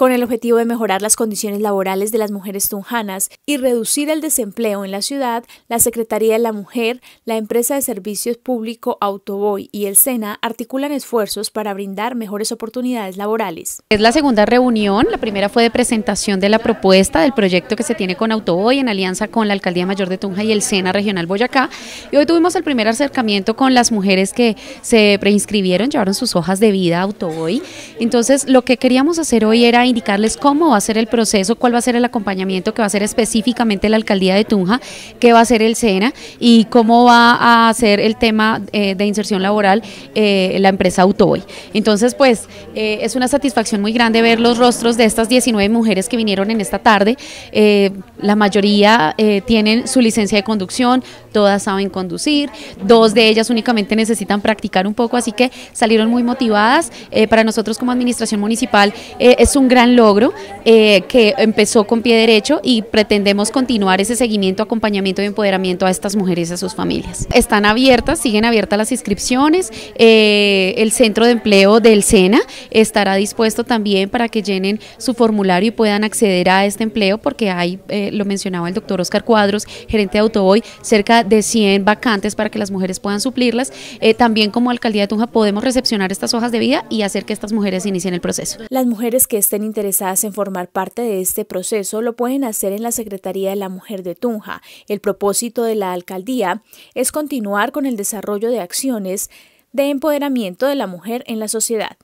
con el objetivo de mejorar las condiciones laborales de las mujeres tunjanas y reducir el desempleo en la ciudad, la Secretaría de la Mujer, la empresa de servicios público Autoboy y el SENA articulan esfuerzos para brindar mejores oportunidades laborales. Es la segunda reunión, la primera fue de presentación de la propuesta del proyecto que se tiene con Autoboy en alianza con la Alcaldía Mayor de Tunja y el SENA Regional Boyacá y hoy tuvimos el primer acercamiento con las mujeres que se preinscribieron, llevaron sus hojas de vida a Autoboy. Entonces, lo que queríamos hacer hoy era indicarles cómo va a ser el proceso, cuál va a ser el acompañamiento que va a ser específicamente la alcaldía de Tunja, qué va a ser el SENA y cómo va a ser el tema eh, de inserción laboral eh, la empresa Autoboy. Entonces, pues eh, es una satisfacción muy grande ver los rostros de estas 19 mujeres que vinieron en esta tarde. la mayoría tienen su licencia de conducción, todas saben conducir, dos de ellas únicamente necesitan practicar un poco, así que salieron muy motivadas. para nosotros como administración municipal es un gran logro eh, que empezó con pie derecho y pretendemos continuar ese seguimiento, acompañamiento y empoderamiento a estas mujeres y a sus familias. Están abiertas, siguen abiertas las inscripciones, eh, el centro de empleo del SENA estará dispuesto también para que llenen su formulario y puedan acceder a este empleo porque hay, eh, lo mencionaba el doctor Oscar Cuadros, gerente de Autoboy, cerca de 100 vacantes para que las mujeres puedan suplirlas. también como alcaldía de Tunja podemos recepcionar estas hojas de vida y hacer que estas mujeres inicien el proceso. Las mujeres que estén interesadas en formar parte de este proceso lo pueden hacer en la Secretaría de la Mujer de Tunja. El propósito de la alcaldía es continuar con el desarrollo de acciones de empoderamiento de la mujer en la sociedad.